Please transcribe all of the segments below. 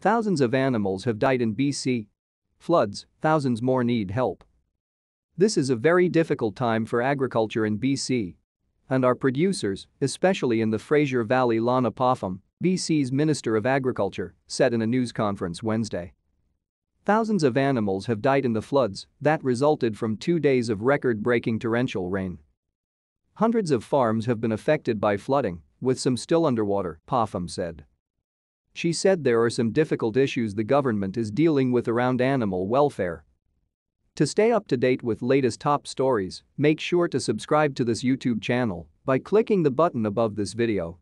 Thousands of animals have died in BC. Floods, thousands more need help. This is a very difficult time for agriculture in BC. And our producers, especially in the Fraser Valley, Lana Popham, BC's Minister of Agriculture, said in a news conference Wednesday. Thousands of animals have died in the floods that resulted from two days of record breaking torrential rain. Hundreds of farms have been affected by flooding, with some still underwater, Popham said. She said there are some difficult issues the government is dealing with around animal welfare. To stay up to date with latest top stories, make sure to subscribe to this YouTube channel by clicking the button above this video.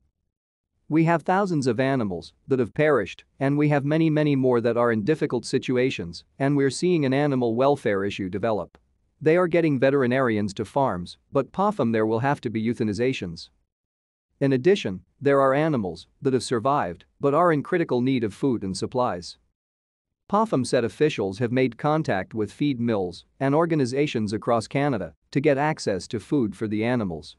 We have thousands of animals that have perished, and we have many many more that are in difficult situations, and we're seeing an animal welfare issue develop. They are getting veterinarians to farms, but POFM there will have to be euthanizations. In addition, there are animals that have survived but are in critical need of food and supplies. Popham said officials have made contact with feed mills and organizations across Canada to get access to food for the animals.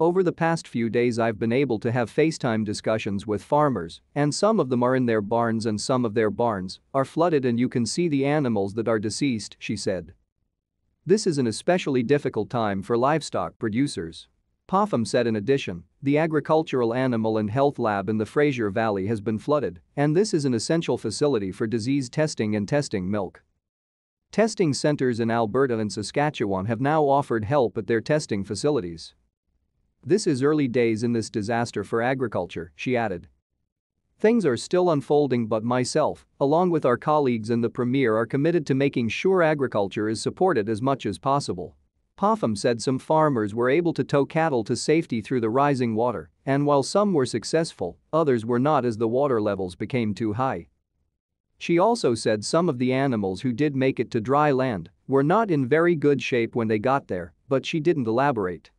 Over the past few days I've been able to have FaceTime discussions with farmers and some of them are in their barns and some of their barns are flooded and you can see the animals that are deceased, she said. This is an especially difficult time for livestock producers. Popham said in addition, the Agricultural Animal and Health Lab in the Fraser Valley has been flooded, and this is an essential facility for disease testing and testing milk. Testing centers in Alberta and Saskatchewan have now offered help at their testing facilities. This is early days in this disaster for agriculture, she added. Things are still unfolding but myself, along with our colleagues and the Premier are committed to making sure agriculture is supported as much as possible. Popham said some farmers were able to tow cattle to safety through the rising water, and while some were successful, others were not as the water levels became too high. She also said some of the animals who did make it to dry land were not in very good shape when they got there, but she didn't elaborate.